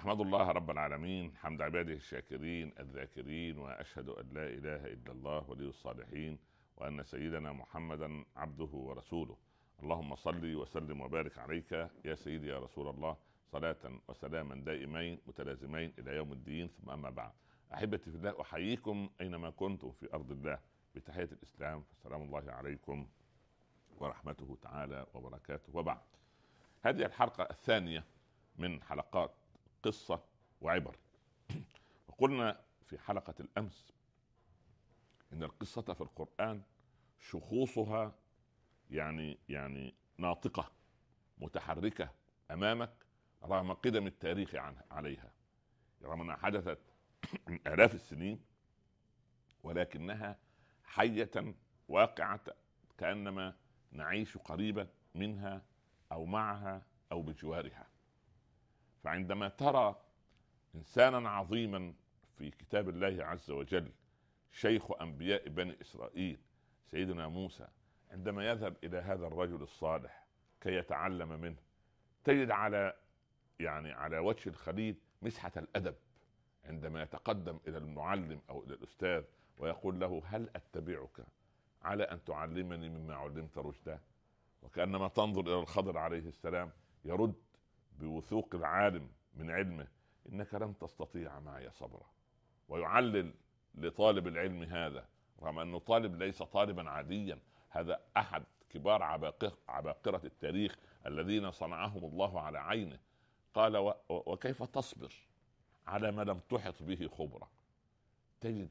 احمد الله رب العالمين حمد عباده الشاكرين الذاكرين واشهد ان لا اله الا الله ولي الصالحين وان سيدنا محمدا عبده ورسوله اللهم صل وسلم وبارك عليك يا سيدي يا رسول الله صلاة وسلاما دائمين متلازمين الى يوم الدين ثم اما بعد احبتي في الله احييكم اينما كنتم في ارض الله بتحية الاسلام فسلام الله عليكم ورحمته تعالى وبركاته وبعد هذه الحلقة الثانية من حلقات قصه وعبر وقلنا في حلقه الامس ان القصه في القران شخوصها يعني يعني ناطقه متحركه امامك رغم قدم التاريخ عنها عليها رغم انها حدثت من الاف السنين ولكنها حيه واقعه كانما نعيش قريبا منها او معها او بجوارها فعندما ترى انسانا عظيما في كتاب الله عز وجل شيخ انبياء بني اسرائيل سيدنا موسى عندما يذهب الى هذا الرجل الصالح كي يتعلم منه تجد على يعني على وجه الخليل مسحه الادب عندما يتقدم الى المعلم او الى الاستاذ ويقول له هل اتبعك على ان تعلمني مما علمت رشدا وكانما تنظر الى الخضر عليه السلام يرد بوثوق العالم من علمه انك لن تستطيع معي صبرا ويعلل لطالب العلم هذا رغم انه طالب ليس طالبا عاديا هذا احد كبار عباقرة, التاريخ الذين صنعهم الله على عينه قال وكيف تصبر على ما لم تحط به خبرة تجد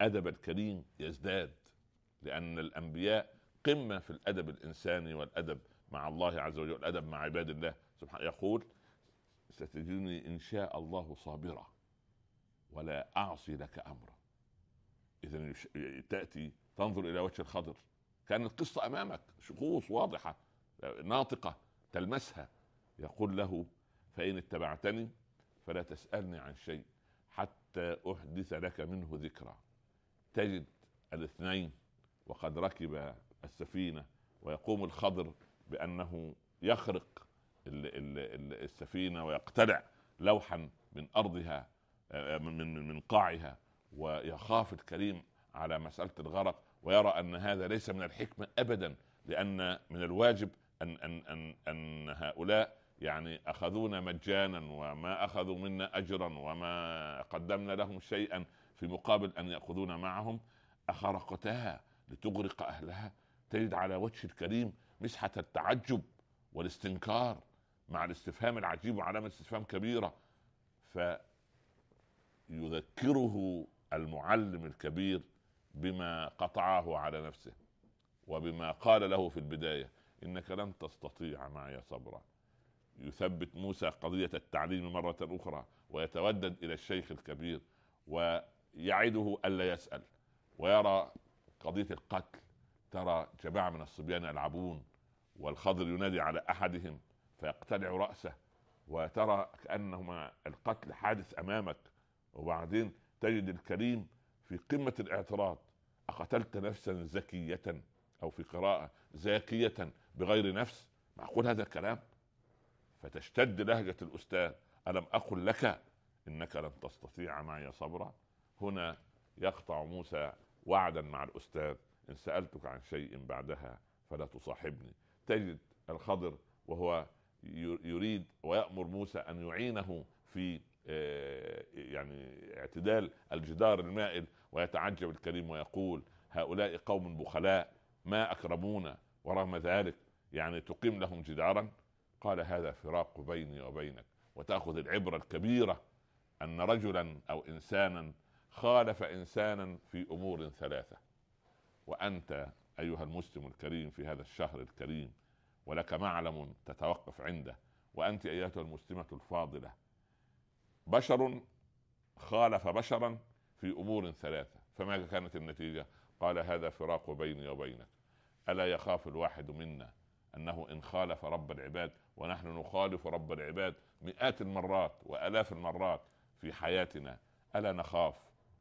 أدب الكريم يزداد لأن الأنبياء قمة في الأدب الإنساني والأدب مع الله عز وجل والأدب مع عباد الله يقول ستجدني ان شاء الله صابره ولا اعصي لك امرا اذا تاتي تنظر الى وجه الخضر كان القصه امامك شخوص واضحه ناطقه تلمسها يقول له فان اتبعتني فلا تسالني عن شيء حتى احدث لك منه ذكرى تجد الاثنين وقد ركب السفينه ويقوم الخضر بانه يخرق السفينه ويقتلع لوحا من ارضها آه، من من قاعها ويخاف الكريم على مساله الغرق ويرى ان هذا ليس من الحكمه ابدا لان من الواجب ان ان ان ان هؤلاء يعني اخذونا مجانا وما اخذوا منا اجرا وما قدمنا لهم شيئا في مقابل ان ياخذونا معهم اخرقتها لتغرق اهلها تجد على وجه الكريم مسحه التعجب والاستنكار مع الاستفهام العجيب وعلامه استفهام كبيره فيذكره المعلم الكبير بما قطعه على نفسه وبما قال له في البدايه انك لن تستطيع معي صبرا يثبت موسى قضيه التعليم مره اخرى ويتودد الى الشيخ الكبير ويعده الا يسال ويرى قضيه القتل ترى جماعه من الصبيان يلعبون والخضر ينادي على احدهم فيقتلع راسه وترى كانهما القتل حادث امامك وبعدين تجد الكريم في قمه الاعتراض اقتلت نفسا زكيه او في قراءه زاكيه بغير نفس معقول هذا الكلام فتشتد لهجه الاستاذ الم اقل لك انك لن تستطيع معي صبرا هنا يقطع موسى وعدا مع الاستاذ ان سالتك عن شيء بعدها فلا تصاحبني تجد الخضر وهو يريد ويأمر موسى أن يعينه في آه، يعني اعتدال الجدار المائل ويتعجب الكريم ويقول هؤلاء قوم بخلاء ما أكرمونا ورغم ذلك يعني تقيم لهم جدارا قال هذا فراق بيني وبينك وتأخذ العبرة الكبيرة أن رجلا أو إنسانا خالف إنسانا في أمور ثلاثة وأنت أيها المسلم الكريم في هذا الشهر الكريم ولك معلم تتوقف عنده وانت ايتها المسلمه الفاضله بشر خالف بشرا في امور ثلاثه فماذا كانت النتيجه؟ قال هذا فراق بيني وبينك الا يخاف الواحد منا انه ان خالف رب العباد ونحن نخالف رب العباد مئات المرات والاف المرات في حياتنا الا نخاف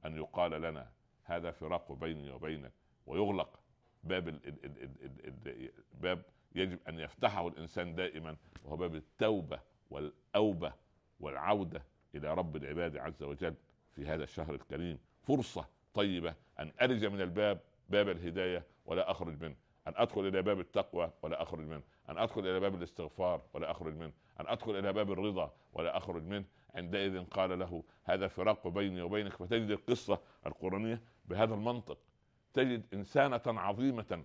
ان يقال لنا هذا فراق بيني وبينك ويغلق باب الـ الـ الـ الـ الـ باب يجب ان يفتحه الانسان دائما وهو باب التوبه والاوبه والعوده الى رب العباد عز وجل في هذا الشهر الكريم فرصه طيبه ان ارج من الباب باب الهدايه ولا اخرج منه ان ادخل الى باب التقوى ولا اخرج منه ان ادخل الى باب الاستغفار ولا اخرج منه ان ادخل الى باب الرضا ولا اخرج منه عندئذ قال له هذا فراق بيني وبينك فتجد القصه القرانيه بهذا المنطق تجد انسانه عظيمه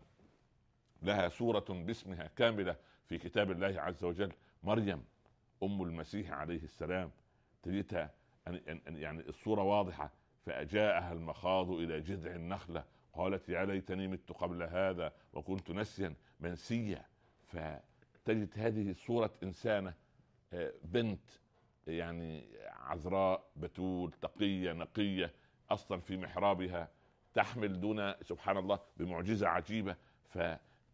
لها سورة باسمها كاملة في كتاب الله عز وجل مريم أم المسيح عليه السلام تجدها يعني الصورة واضحة فأجاءها المخاض إلى جذع النخلة قالت يا ليتني مت قبل هذا وكنت نسيا منسيا فتجد هذه صورة إنسانة آه، بنت يعني عذراء بتول تقية نقية أصلا في محرابها تحمل دون سبحان الله بمعجزة عجيبة ف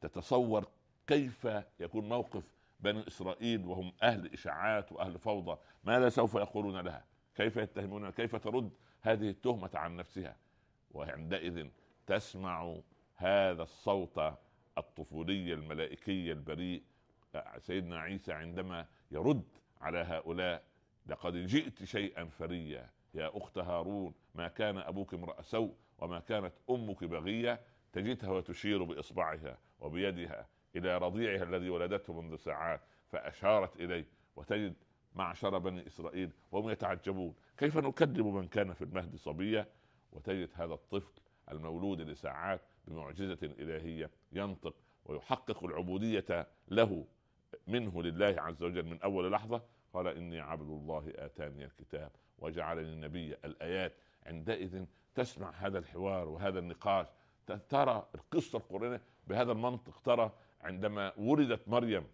تتصور كيف يكون موقف بني اسرائيل وهم اهل اشاعات واهل فوضى ماذا سوف يقولون لها كيف يتهمونها كيف ترد هذه التهمه عن نفسها وعندئذ تسمع هذا الصوت الطفولي الملائكي البريء سيدنا عيسى عندما يرد على هؤلاء لقد جئت شيئا فريا يا اخت هارون ما كان ابوك امرا سوء وما كانت امك بغيه تجدها وتشير باصبعها وبيدها الى رضيعها الذي ولدته منذ ساعات فاشارت اليه وتجد معشر بني اسرائيل وهم يتعجبون كيف نكذب من كان في المهد صبيا وتجد هذا الطفل المولود لساعات بمعجزه الهيه ينطق ويحقق العبوديه له منه لله عز وجل من اول لحظه قال اني عبد الله اتاني الكتاب وجعلني النبي الايات عندئذ تسمع هذا الحوار وهذا النقاش ترى القصه القرانيه بهذا المنطق ترى عندما ولدت مريم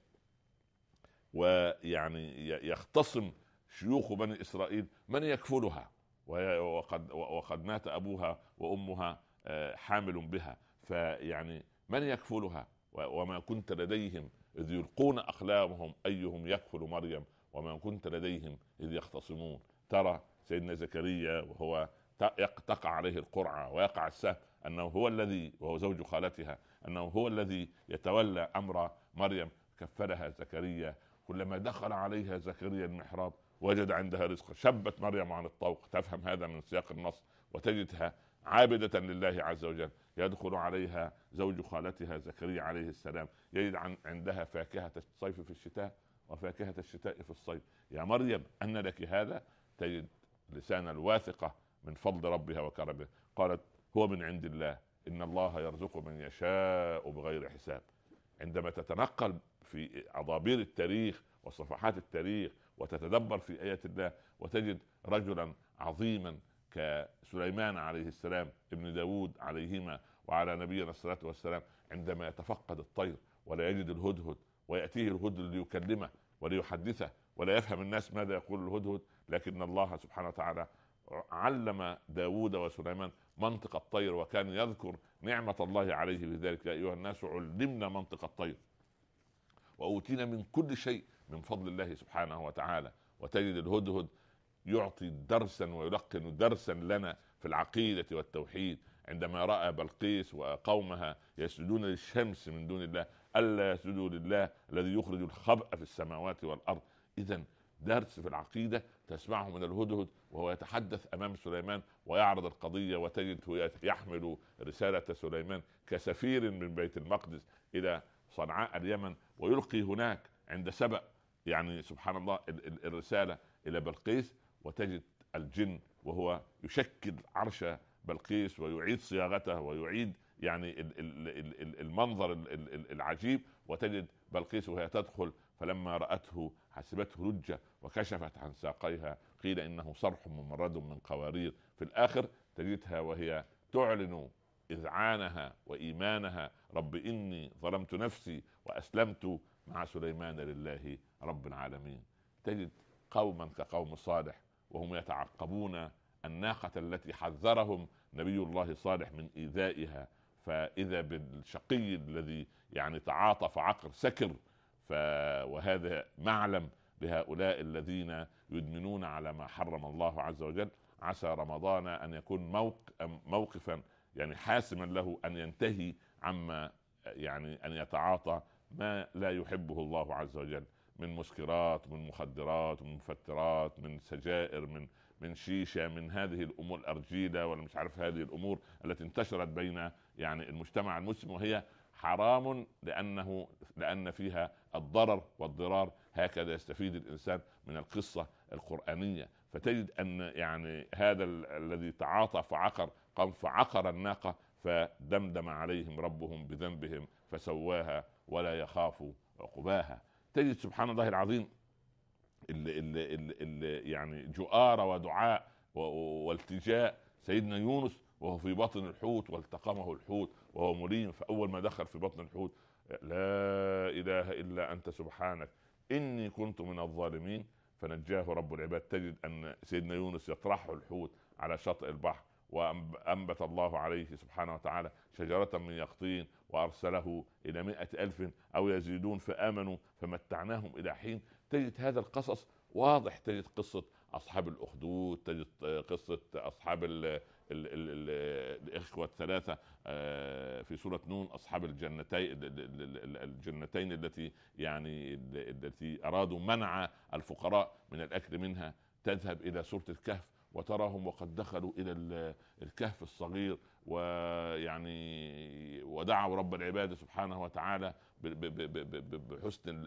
ويعني يختصم شيوخ بني اسرائيل من يكفلها وقد وقد مات ابوها وامها آه، حامل بها فيعني من يكفلها وما كنت لديهم اذ يلقون اقلامهم ايهم يكفل مريم وما كنت لديهم اذ يختصمون ترى سيدنا زكريا وهو تقع عليه القرعه ويقع السهم انه هو الذي وهو زوج خالتها انه هو الذي يتولى امر مريم كفلها زكريا كلما دخل عليها زكريا المحراب وجد عندها رزقا شبت مريم عن الطوق تفهم هذا من سياق النص وتجدها عابدة لله عز وجل يدخل عليها زوج خالتها زكريا عليه السلام يجد عندها فاكهة الصيف في الشتاء وفاكهة الشتاء في الصيف يا مريم أن لك هذا تجد لسان الواثقة من فضل ربها وكرمه قالت هو من عند الله ان الله يرزق من يشاء بغير حساب عندما تتنقل في عضابير التاريخ وصفحات التاريخ وتتدبر في ايات الله وتجد رجلا عظيما كسليمان عليه السلام ابن داود عليهما وعلى نبينا الصلاة والسلام عندما يتفقد الطير ولا يجد الهدهد ويأتيه الهدهد ليكلمه وليحدثه ولا يفهم الناس ماذا يقول الهدهد لكن الله سبحانه وتعالى علم داود وسليمان منطق الطير وكان يذكر نعمة الله عليه بذلك يا أيها الناس علمنا منطق الطير وأوتينا من كل شيء من فضل الله سبحانه وتعالى وتجد الهدهد يعطي درسا ويلقن درسا لنا في العقيدة والتوحيد عندما رأى بلقيس وقومها يسجدون للشمس من دون الله ألا يسجدوا لله الذي يخرج الخبأ في السماوات والأرض إذا درس في العقيده تسمعه من الهدهد وهو يتحدث امام سليمان ويعرض القضيه وتجده يحمل رساله سليمان كسفير من بيت المقدس الى صنعاء اليمن ويلقي هناك عند سبأ يعني سبحان الله الرساله الى بلقيس وتجد الجن وهو يشكل عرش بلقيس ويعيد صياغته ويعيد يعني المنظر العجيب وتجد بلقيس وهي تدخل فلما رأته حسبته لجة وكشفت عن ساقيها قيل إنه صرح ممرد من قوارير في الآخر تجدها وهي تعلن إذعانها وإيمانها رب إني ظلمت نفسي وأسلمت مع سليمان لله رب العالمين تجد قوما كقوم صالح وهم يتعقبون الناقة التي حذرهم نبي الله صالح من إيذائها فإذا بالشقي الذي يعني تعاطف عقر سكر وهذا معلم لهؤلاء الذين يدمنون على ما حرم الله عز وجل عسى رمضان ان يكون موقفا يعني حاسما له ان ينتهي عما يعني ان يتعاطى ما لا يحبه الله عز وجل من مسكرات من مخدرات من مفترات من سجائر من من شيشه من هذه الامور الارجيله ولا مش عارف هذه الامور التي انتشرت بين يعني المجتمع المسلم وهي حرام لانه لان فيها الضرر والضرار هكذا يستفيد الانسان من القصه القرانيه فتجد ان يعني هذا الذي تعاطى فعقر قام فعقر الناقه فدمدم عليهم ربهم بذنبهم فسواها ولا يخاف عقباها تجد سبحان الله العظيم ال ال ال ال يعني جؤار ودعاء والتجاء سيدنا يونس وهو في بطن الحوت والتقمه الحوت وهو مليم فاول ما دخل في بطن الحوت لا اله الا انت سبحانك اني كنت من الظالمين فنجاه رب العباد تجد ان سيدنا يونس يطرحه الحوت على شاطئ البحر وأنبت الله عليه سبحانه وتعالى شجرة من يقطين وأرسله إلى مئة ألف أو يزيدون فآمنوا فمتعناهم إلى حين تجد هذا القصص واضح تجد قصة أصحاب الأخدود تجد قصة أصحاب الاخوه الثلاثه آه، في سوره نون اصحاب الجنتين الجنتين التي يعني التي ارادوا منع الفقراء من الاكل منها تذهب الى سوره الكهف وتراهم وقد دخلوا الى الكهف الصغير ويعني ودعوا رب العباد سبحانه وتعالى بحسن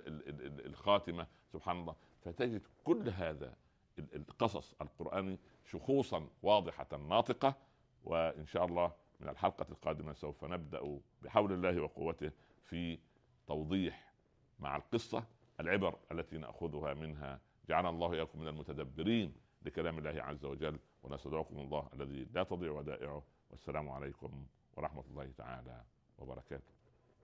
الخاتمه سبحان الله فتجد كل هذا القصص القرآني شخوصا واضحة ناطقة وإن شاء الله من الحلقة القادمة سوف نبدأ بحول الله وقوته في توضيح مع القصة العبر التي نأخذها منها جعلنا الله اياكم من المتدبرين لكلام الله عز وجل ونستودعكم الله الذي لا تضيع ودائعه والسلام عليكم ورحمة الله تعالى وبركاته